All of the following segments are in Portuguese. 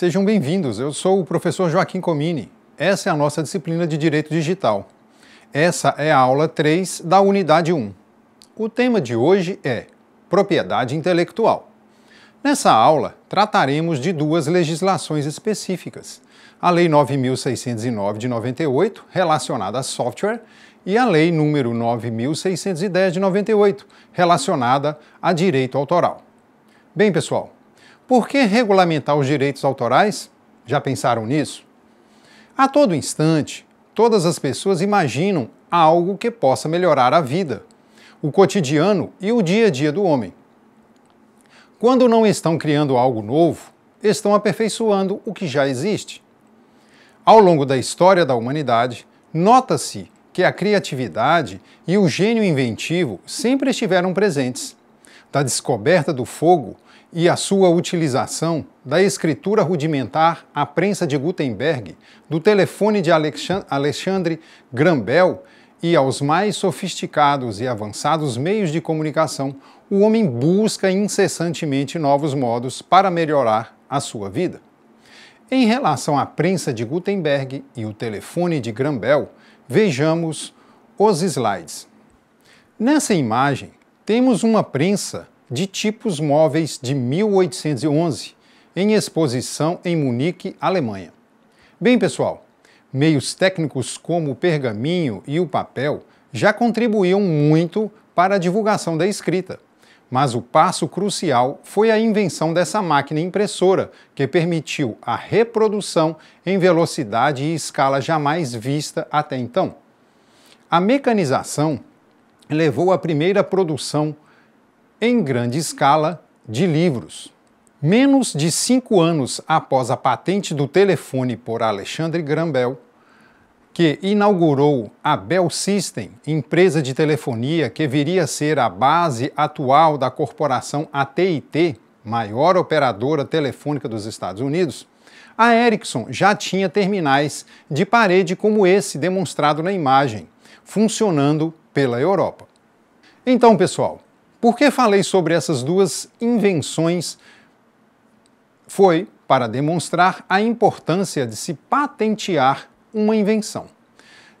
Sejam bem-vindos. Eu sou o professor Joaquim Comini. Essa é a nossa disciplina de Direito Digital. Essa é a aula 3 da unidade 1. O tema de hoje é Propriedade Intelectual. Nessa aula, trataremos de duas legislações específicas: a Lei 9609 de 98, relacionada a software, e a Lei número 9610 de 98, relacionada a direito autoral. Bem, pessoal, por que regulamentar os direitos autorais? Já pensaram nisso? A todo instante, todas as pessoas imaginam algo que possa melhorar a vida, o cotidiano e o dia a dia do homem. Quando não estão criando algo novo, estão aperfeiçoando o que já existe. Ao longo da história da humanidade, nota-se que a criatividade e o gênio inventivo sempre estiveram presentes. Da descoberta do fogo e a sua utilização da escritura rudimentar à prensa de Gutenberg, do telefone de Alexandre Grambel e aos mais sofisticados e avançados meios de comunicação, o homem busca incessantemente novos modos para melhorar a sua vida. Em relação à prensa de Gutenberg e o telefone de Grambel, vejamos os slides. Nessa imagem, temos uma prensa de tipos móveis de 1811, em exposição em Munique, Alemanha. Bem, pessoal, meios técnicos como o pergaminho e o papel já contribuíam muito para a divulgação da escrita. Mas o passo crucial foi a invenção dessa máquina impressora, que permitiu a reprodução em velocidade e escala jamais vista até então. A mecanização levou à primeira produção em grande escala, de livros. Menos de cinco anos após a patente do telefone por Alexandre Graham Bell, que inaugurou a Bell System, empresa de telefonia que viria a ser a base atual da corporação AT&T, maior operadora telefônica dos Estados Unidos, a Ericsson já tinha terminais de parede como esse demonstrado na imagem, funcionando pela Europa. Então, pessoal, por que falei sobre essas duas invenções? Foi para demonstrar a importância de se patentear uma invenção.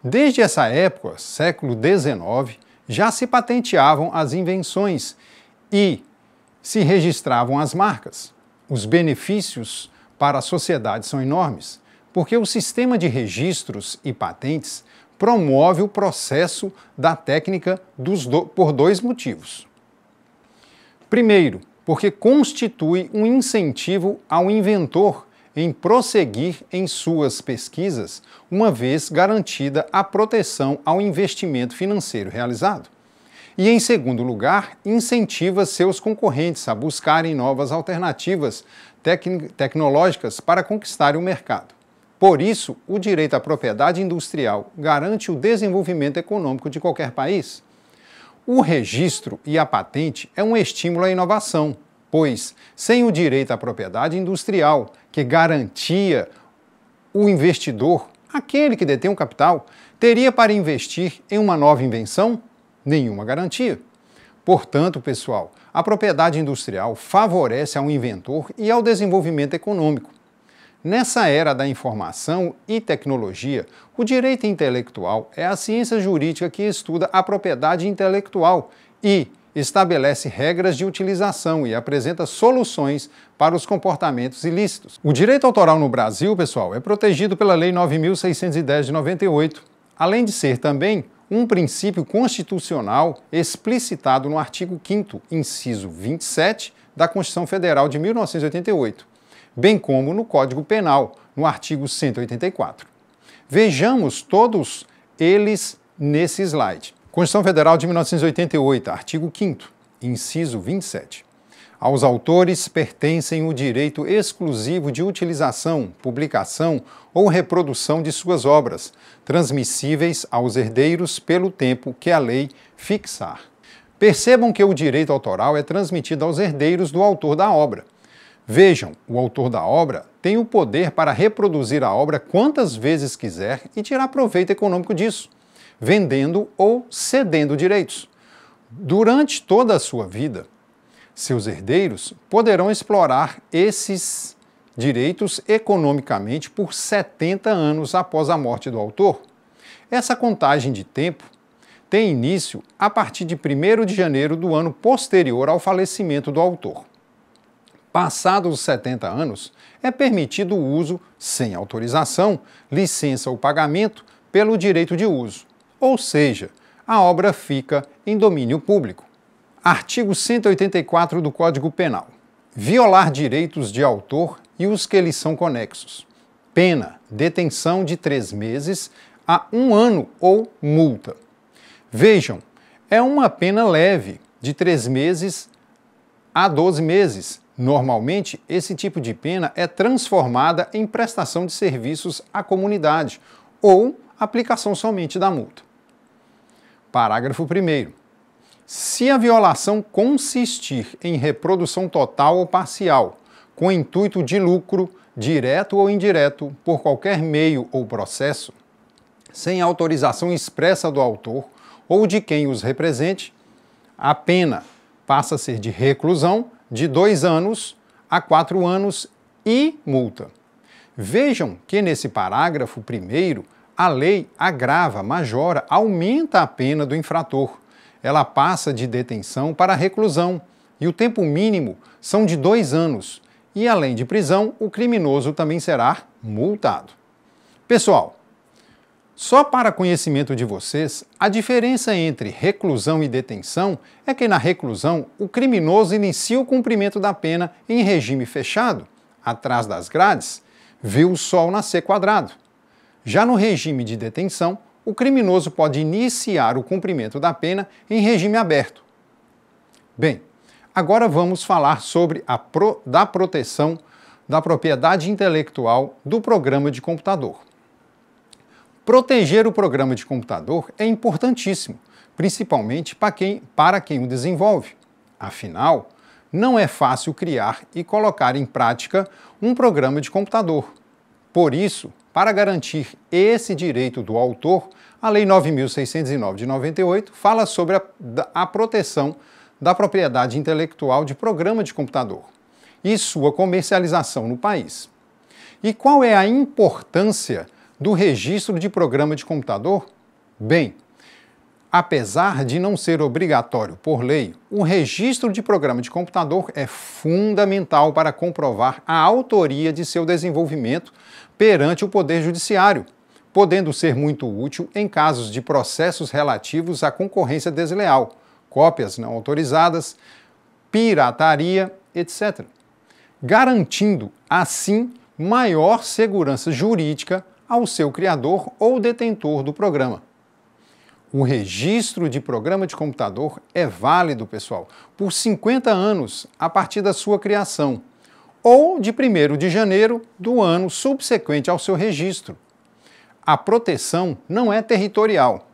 Desde essa época, século XIX, já se patenteavam as invenções e se registravam as marcas. Os benefícios para a sociedade são enormes, porque o sistema de registros e patentes promove o processo da técnica do, por dois motivos. Primeiro, porque constitui um incentivo ao inventor em prosseguir em suas pesquisas, uma vez garantida a proteção ao investimento financeiro realizado. E, em segundo lugar, incentiva seus concorrentes a buscarem novas alternativas tecnológicas para conquistar o mercado. Por isso, o direito à propriedade industrial garante o desenvolvimento econômico de qualquer país. O registro e a patente é um estímulo à inovação, pois, sem o direito à propriedade industrial, que garantia o investidor, aquele que detém o capital, teria para investir em uma nova invenção nenhuma garantia. Portanto, pessoal, a propriedade industrial favorece ao inventor e ao desenvolvimento econômico, Nessa era da informação e tecnologia, o direito intelectual é a ciência jurídica que estuda a propriedade intelectual e estabelece regras de utilização e apresenta soluções para os comportamentos ilícitos. O direito autoral no Brasil, pessoal, é protegido pela Lei 9610 de 98, além de ser também um princípio constitucional explicitado no artigo 5º, inciso 27 da Constituição Federal de 1988 bem como no Código Penal, no artigo 184. Vejamos todos eles nesse slide. Constituição Federal de 1988, artigo 5 inciso 27. Aos autores pertencem o direito exclusivo de utilização, publicação ou reprodução de suas obras, transmissíveis aos herdeiros pelo tempo que a lei fixar. Percebam que o direito autoral é transmitido aos herdeiros do autor da obra, Vejam, o autor da obra tem o poder para reproduzir a obra quantas vezes quiser e tirar proveito econômico disso, vendendo ou cedendo direitos. Durante toda a sua vida, seus herdeiros poderão explorar esses direitos economicamente por 70 anos após a morte do autor. Essa contagem de tempo tem início a partir de 1 de janeiro do ano posterior ao falecimento do autor. Passados os 70 anos, é permitido o uso, sem autorização, licença ou pagamento, pelo direito de uso, ou seja, a obra fica em domínio público. Artigo 184 do Código Penal. Violar direitos de autor e os que lhes são conexos. Pena: detenção de três meses a um ano ou multa. Vejam, é uma pena leve, de três meses a 12 meses, Normalmente, esse tipo de pena é transformada em prestação de serviços à comunidade ou aplicação somente da multa. Parágrafo 1. Se a violação consistir em reprodução total ou parcial, com intuito de lucro, direto ou indireto, por qualquer meio ou processo, sem autorização expressa do autor ou de quem os represente, a pena passa a ser de reclusão de dois anos a quatro anos e multa. Vejam que nesse parágrafo primeiro, a lei agrava, majora, aumenta a pena do infrator. Ela passa de detenção para reclusão e o tempo mínimo são de dois anos. E além de prisão, o criminoso também será multado. Pessoal, só para conhecimento de vocês, a diferença entre reclusão e detenção é que na reclusão o criminoso inicia o cumprimento da pena em regime fechado, atrás das grades, viu o sol nascer quadrado. Já no regime de detenção, o criminoso pode iniciar o cumprimento da pena em regime aberto. Bem, agora vamos falar sobre a pro, da proteção da propriedade intelectual do programa de computador. Proteger o programa de computador é importantíssimo, principalmente para quem, para quem o desenvolve. Afinal, não é fácil criar e colocar em prática um programa de computador. Por isso, para garantir esse direito do autor, a Lei 9.609 de 98 fala sobre a, a, proteção da propriedade intelectual de programa de computador e sua comercialização no país. E qual é a importância do registro de programa de computador? Bem, apesar de não ser obrigatório por lei, o registro de programa de computador é fundamental para comprovar a autoria de seu desenvolvimento perante o Poder Judiciário, podendo ser muito útil em casos de processos relativos à concorrência desleal, cópias não autorizadas, pirataria, etc. Garantindo, assim, maior segurança jurídica ao seu criador ou detentor do programa. O registro de programa de computador é válido, pessoal, por 50 anos a partir da sua criação, ou de 1 de janeiro do ano subsequente ao seu registro. A proteção não é territorial,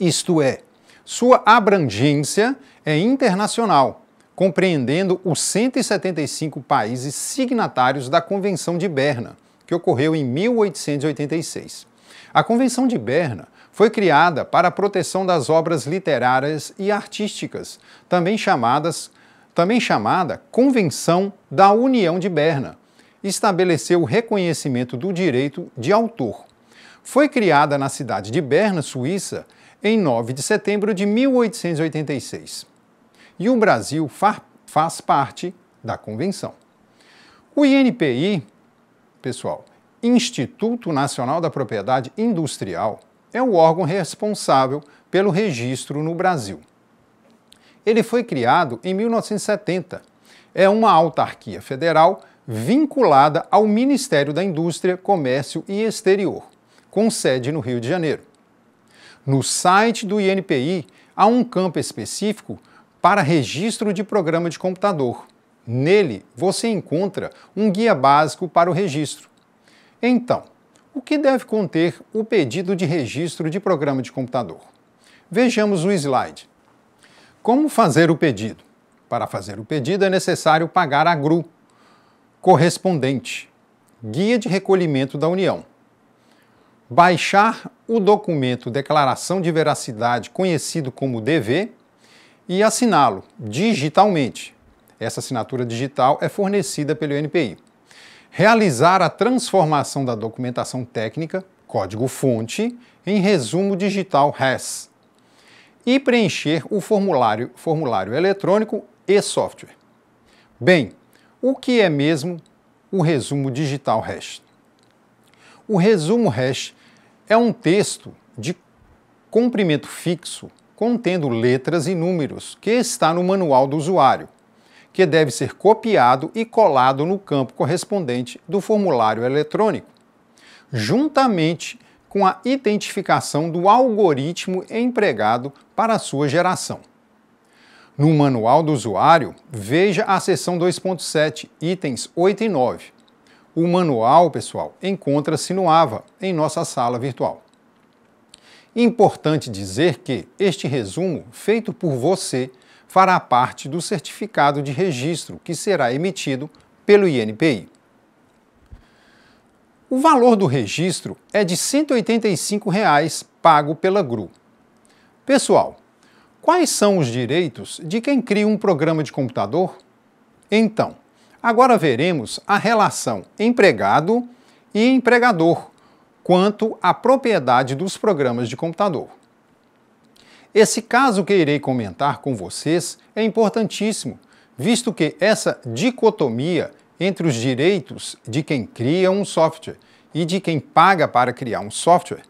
isto é, sua abrangência é internacional, compreendendo os 175 países signatários da Convenção de Berna que ocorreu em 1886. A Convenção de Berna foi criada para a proteção das obras literárias e artísticas, também chamadas também chamada Convenção da União de Berna, estabeleceu o reconhecimento do direito de autor. Foi criada na cidade de Berna, Suíça, em 9 de setembro de 1886. E o Brasil faz parte da convenção. O INPI pessoal, Instituto Nacional da Propriedade Industrial é o órgão responsável pelo registro no Brasil. Ele foi criado em 1970. É uma autarquia federal vinculada ao Ministério da Indústria, Comércio e Exterior, com sede no Rio de Janeiro. No site do INPI há um campo específico para registro de programa de computador Nele você encontra um guia básico para o registro. Então, o que deve conter o pedido de registro de programa de computador? Vejamos o slide. Como fazer o pedido? Para fazer o pedido é necessário pagar a GRU, correspondente, Guia de Recolhimento da União. Baixar o documento Declaração de Veracidade, conhecido como DV, e assiná-lo digitalmente, essa assinatura digital é fornecida pelo NPI. Realizar a transformação da documentação técnica, código-fonte, em resumo digital RES. E preencher o formulário, formulário eletrônico e software. Bem, o que é mesmo o resumo digital RES? O resumo RES é um texto de comprimento fixo contendo letras e números que está no manual do usuário, que deve ser copiado e colado no campo correspondente do formulário eletrônico, juntamente com a identificação do algoritmo empregado para sua geração. No manual do usuário, veja a seção 2.7, itens 8 e 9. O manual, pessoal, encontra-se no AVA, em nossa sala virtual. Importante dizer que este resumo, feito por você, fará parte do certificado de registro que será emitido pelo INPI. O valor do registro é de R$ 185 reais pago pela GRU. Pessoal, quais são os direitos de quem cria um programa de computador? Então, agora veremos a relação empregado e empregador quanto à propriedade dos programas de computador. Esse caso que irei comentar com vocês é importantíssimo, visto que essa dicotomia entre os direitos de quem cria um software e de quem paga para criar um software,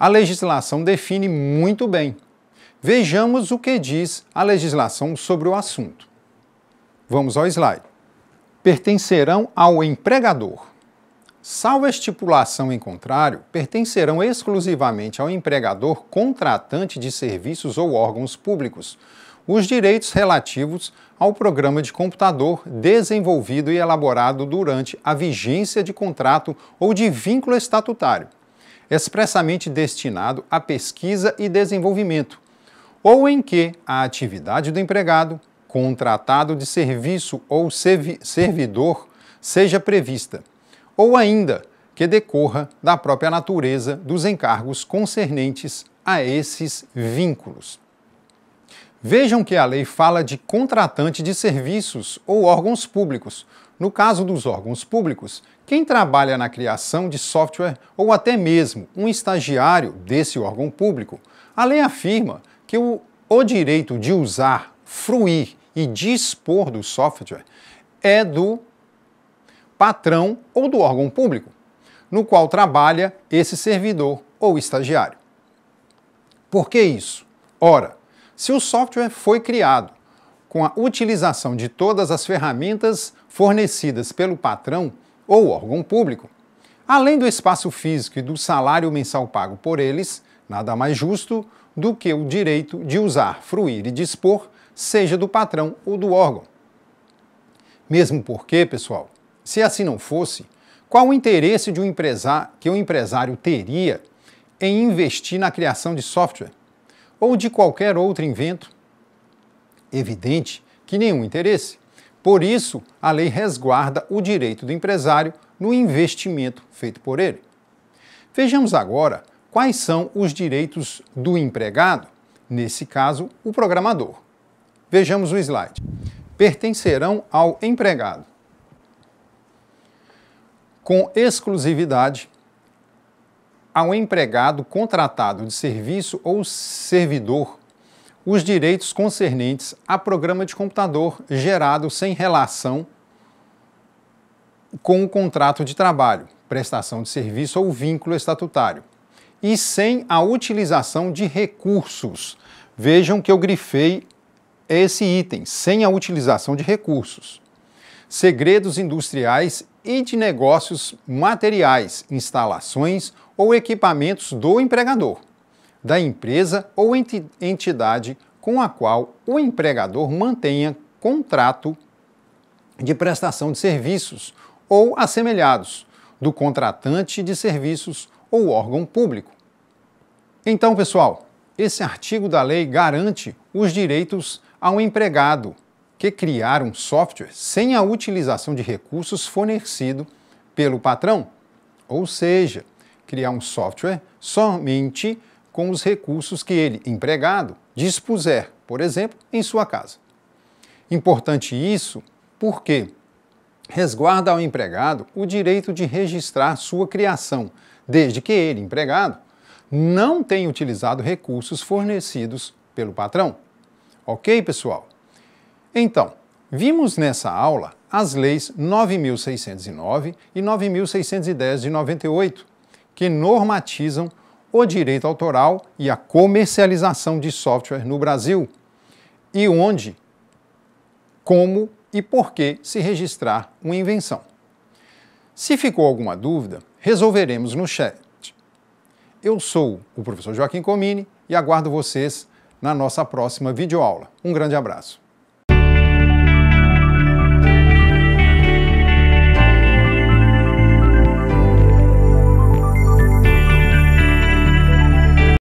a legislação define muito bem. Vejamos o que diz a legislação sobre o assunto. Vamos ao slide. Pertencerão ao empregador, Salvo estipulação em contrário, pertencerão exclusivamente ao empregador contratante de serviços ou órgãos públicos os direitos relativos ao programa de computador desenvolvido e elaborado durante a vigência de contrato ou de vínculo estatutário, expressamente destinado à pesquisa e desenvolvimento, ou em que a atividade do empregado, contratado de serviço ou servidor, seja prevista ou ainda que decorra da própria natureza dos encargos concernentes a esses vínculos. Vejam que a lei fala de contratante de serviços ou órgãos públicos. No caso dos órgãos públicos, quem trabalha na criação de software ou até mesmo um estagiário desse órgão público, a lei afirma que o, o direito de usar, fruir e dispor do software é do patrão ou do órgão público, no qual trabalha esse servidor ou estagiário. Por que isso? Ora, se o software foi criado com a utilização de todas as ferramentas fornecidas pelo patrão ou órgão público, além do espaço físico e do salário mensal pago por eles, nada mais justo do que o direito de usar, fruir e dispor, seja do patrão ou do órgão. Mesmo porque, pessoal, se assim não fosse, qual o interesse de um empresário, que um empresário teria em investir na criação de software ou de qualquer outro invento? Evidente que nenhum interesse. Por isso, a lei resguarda o direito do empresário no investimento feito por ele. Vejamos agora quais são os direitos do empregado, nesse caso, o programador. Vejamos o slide. Pertencerão ao empregado com exclusividade ao empregado contratado de serviço ou servidor os direitos concernentes a programa de computador gerado sem relação com o contrato de trabalho, prestação de serviço ou vínculo estatutário, e sem a utilização de recursos. Vejam que eu grifei esse item, sem a utilização de recursos. Segredos industriais e de negócios materiais, instalações ou equipamentos do empregador, da empresa ou entidade com a qual o empregador mantenha contrato de prestação de serviços ou assemelhados, do contratante de serviços ou órgão público. Então, pessoal, esse artigo da lei garante os direitos ao empregado que criar um software sem a utilização de recursos fornecidos pelo patrão, ou seja, criar um software somente com os recursos que ele, empregado, dispuser, por exemplo, em sua casa. Importante isso porque resguarda ao empregado o direito de registrar sua criação, desde que ele, empregado, não tenha utilizado recursos fornecidos pelo patrão. Ok, pessoal? Então, vimos nessa aula as leis 9609 e 9610 de 98, que normatizam o direito autoral e a comercialização de software no Brasil, e onde, como e por que se registrar uma invenção. Se ficou alguma dúvida, resolveremos no chat. Eu sou o professor Joaquim Comini e aguardo vocês na nossa próxima videoaula. Um grande abraço.